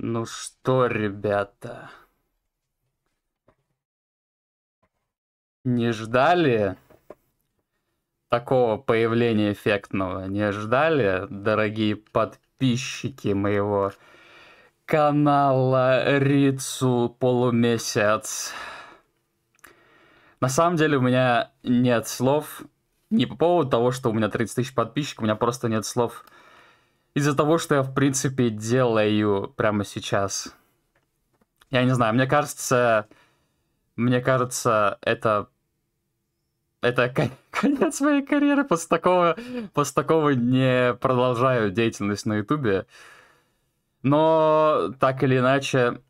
Ну что, ребята? Не ждали такого появления эффектного? Не ждали, дорогие подписчики моего канала Рицу Полумесяц? На самом деле у меня нет слов не по поводу того, что у меня 30 тысяч подписчиков, у меня просто нет слов из-за того, что я, в принципе, делаю прямо сейчас. Я не знаю, мне кажется, мне кажется, это это конец моей карьеры. После такого, после такого не продолжаю деятельность на Ютубе. Но так или иначе,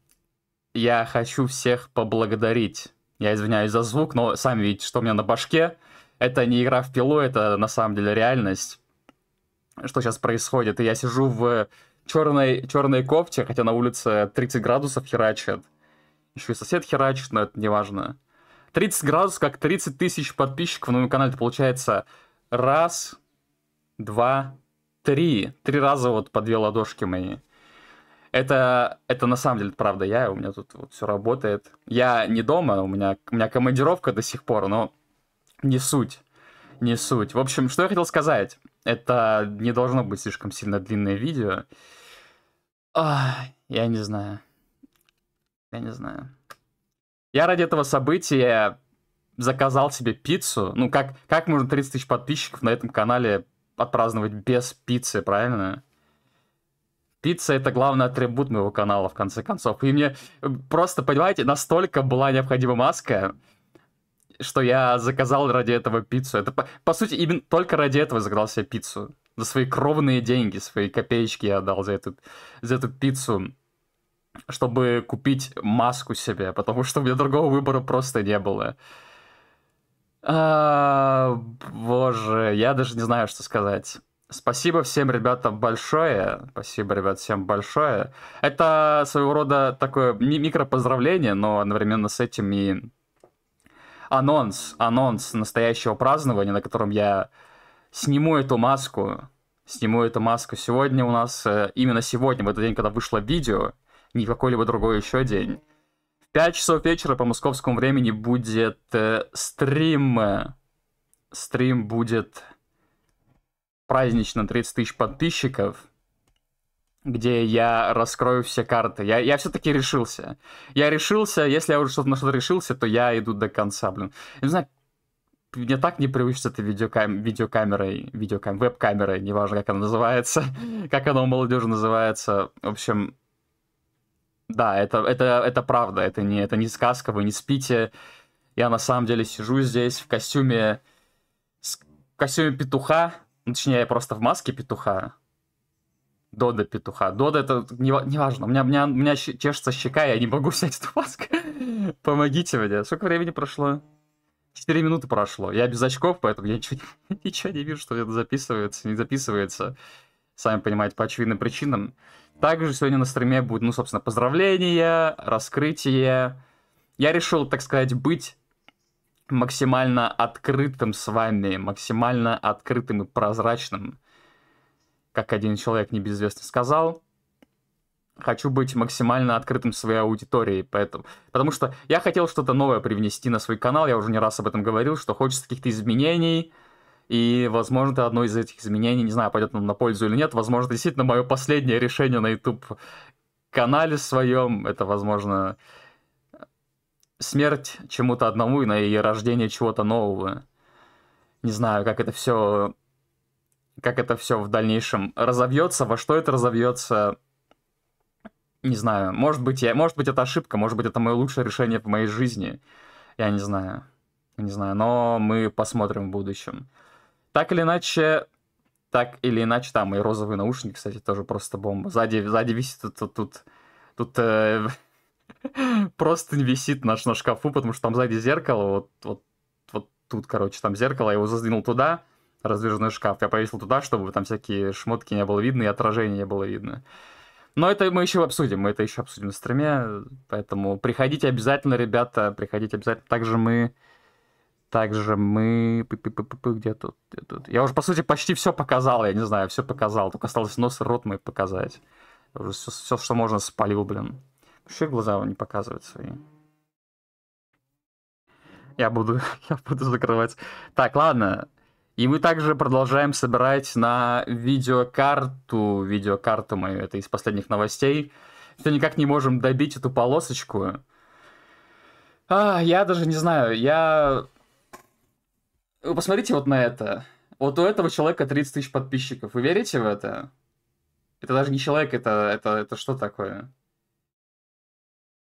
я хочу всех поблагодарить. Я извиняюсь за звук, но сами видите, что у меня на башке. Это не игра в пилу, это на самом деле реальность что сейчас происходит. И я сижу в черной, черной кофте, хотя на улице 30 градусов херачит. Еще и сосед херачит, но это не важно. 30 градусов, как 30 тысяч подписчиков на моем канале. Это получается раз, два, три. Три раза вот по две ладошки мои. Это, это на самом деле правда я, у меня тут вот все работает. Я не дома, у меня, у меня командировка до сих пор, но не суть. Не суть. В общем, что я хотел сказать. Это не должно быть слишком сильно длинное видео. Ах, я не знаю. Я не знаю. Я ради этого события заказал себе пиццу. Ну, как, как можно 30 тысяч подписчиков на этом канале отпраздновать без пиццы, правильно? Пицца это главный атрибут моего канала, в конце концов. И мне э, просто, понимаете, настолько была необходима маска, что я заказал ради этого пиццу. Это, по, по сути, именно только ради этого заказал себе пиццу. За свои кровные деньги, свои копеечки я отдал за эту, за эту пиццу, чтобы купить маску себе, потому что у меня другого выбора просто не было. А, боже, я даже не знаю, что сказать. Спасибо всем ребятам большое. Спасибо, ребят, всем большое. Это своего рода такое микро поздравление, но одновременно с этим и анонс, анонс настоящего празднования, на котором я сниму эту маску, сниму эту маску. Сегодня у нас, э, именно сегодня, в этот день, когда вышло видео, не какой-либо другой еще день, в 5 часов вечера по московскому времени будет э, стрим. Э, стрим будет празднично 30 тысяч подписчиков где я раскрою все карты. Я, я все-таки решился. Я решился, если я уже что-то на что-то решился, то я иду до конца, блин. Я не знаю, мне так не привычно это видеокам... видеокамерой, видеокам... веб-камерой, неважно, как она называется, как она у молодежи называется. В общем, да, это, это, это правда, это не, это не сказка, вы не спите. Я на самом деле сижу здесь в костюме, в костюме петуха, ну, точнее, я просто в маске петуха, Дода петуха. Дода это неважно. не У меня, у, меня, у меня чешется щека, я не могу снять эту маску. Помогите мне. Сколько времени прошло? Четыре минуты прошло. Я без очков, поэтому я ничего не, ничего не вижу, что это записывается, не записывается. Сами понимаете, по очевидным причинам. Также сегодня на стриме будет, ну, собственно, поздравления, раскрытие. Я решил, так сказать, быть максимально открытым с вами, максимально открытым и прозрачным как один человек небезвестно сказал, хочу быть максимально открытым своей аудитории, поэтому, потому что я хотел что-то новое привнести на свой канал, я уже не раз об этом говорил, что хочется каких-то изменений, и, возможно, это одно из этих изменений, не знаю, пойдет нам на пользу или нет, возможно, действительно мое последнее решение на YouTube-канале своем, это, возможно, смерть чему-то одному и на ее рождение чего-то нового. Не знаю, как это все как это все в дальнейшем разовьется, во что это разовьется, не знаю. Может быть, я, может быть, это ошибка, может быть, это мое лучшее решение в моей жизни. Я не знаю. Не знаю, но мы посмотрим в будущем. Так или иначе, так или иначе, там и розовый наушник, кстати, тоже просто бомба. Сзади, сзади висит тут, тут, тут, тут э, просто висит наш на шкафу, потому что там сзади зеркало, вот, вот, вот тут, короче, там зеркало, я его задвинул туда, раздвижной шкаф. Я повесил туда, чтобы там всякие шмотки не было видно и отражение не было видно. Но это мы еще обсудим, мы это еще обсудим на стриме, поэтому приходите обязательно, ребята, приходите обязательно. Также мы, также мы, где тут, где тут? Я уже, по сути, почти все показал, я не знаю, все показал, только осталось нос и рот мой показать. Я уже все, все, что можно, спалил, блин. Вообще глаза не показывают свои. Я буду, я буду закрывать. Так, ладно, и мы также продолжаем собирать на видеокарту, видеокарту мою, это из последних новостей, Все никак не можем добить эту полосочку. А, я даже не знаю, я... Вы посмотрите вот на это. Вот у этого человека 30 тысяч подписчиков. Вы верите в это? Это даже не человек, это, это, это что такое?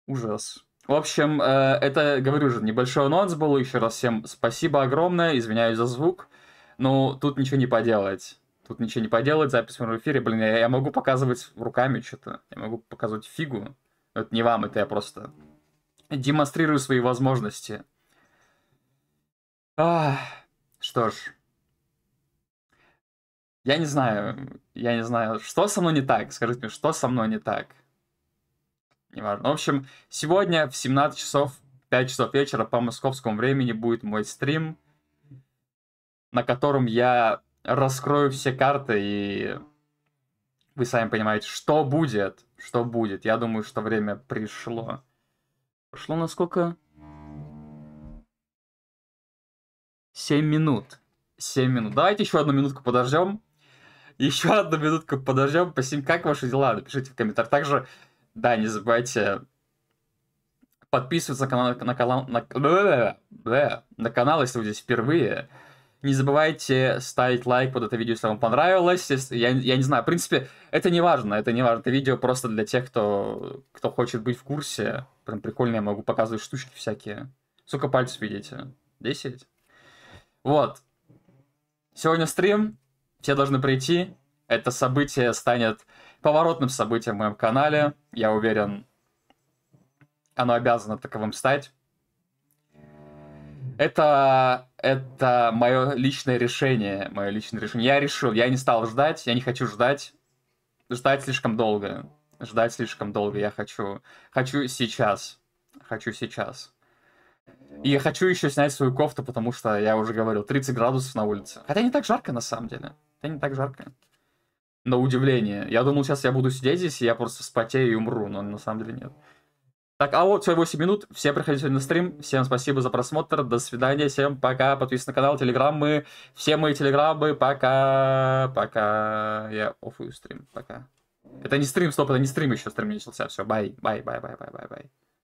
Ужас. В общем, э, это, говорю же, небольшой анонс был. Еще раз всем спасибо огромное, извиняюсь за звук. Ну, тут ничего не поделать. Тут ничего не поделать, запись в эфире. Блин, я, я могу показывать руками что-то. Я могу показывать фигу. Это не вам, это я просто демонстрирую свои возможности. Ах, что ж. Я не знаю, я не знаю, что со мной не так. Скажите мне, что со мной не так? Неважно. В общем, сегодня в 17 часов, 5 часов вечера по московскому времени будет мой стрим на котором я раскрою все карты и вы сами понимаете, что будет, что будет. Я думаю, что время пришло. Прошло на сколько? 7 минут. 7 минут. Давайте еще одну минутку подождем. Еще одну минутку подождем. Посим, как ваши дела? Напишите в комментариях. Также, да, не забывайте подписываться на канал, на канал, на, на канал, если вы здесь впервые. Не забывайте ставить лайк под это видео, если вам понравилось. я, я не знаю, в принципе, это не важно, это не важно. Это видео просто для тех, кто, кто хочет быть в курсе. Прям прикольно, я могу показывать штучки всякие. Сколько пальцев видите? 10? Вот. Сегодня стрим, все должны прийти. Это событие станет поворотным событием в моем канале. Я уверен, оно обязано таковым стать. Это это мое личное решение. Мое личное решение. Я решил, я не стал ждать, я не хочу ждать. Ждать слишком долго. Ждать слишком долго. Я хочу. Хочу сейчас. Хочу сейчас. И я хочу еще снять свою кофту, потому что я уже говорил, 30 градусов на улице. Хотя не так жарко на самом деле. Хотя не так жарко. На удивление. Я думал, сейчас я буду сидеть здесь, и я просто спотею и умру, но на самом деле нет. Так, а вот все 8 минут. Все приходите на стрим. Всем спасибо за просмотр. До свидания. Всем пока. Подписывайтесь на канал, телеграммы. Все мои телеграммы. Пока. Пока. Я офую стрим. Пока. Это не стрим, стоп, это не стрим еще. Стрим не начался. Все, бай, бай, бай, бай, бай, бай, бай.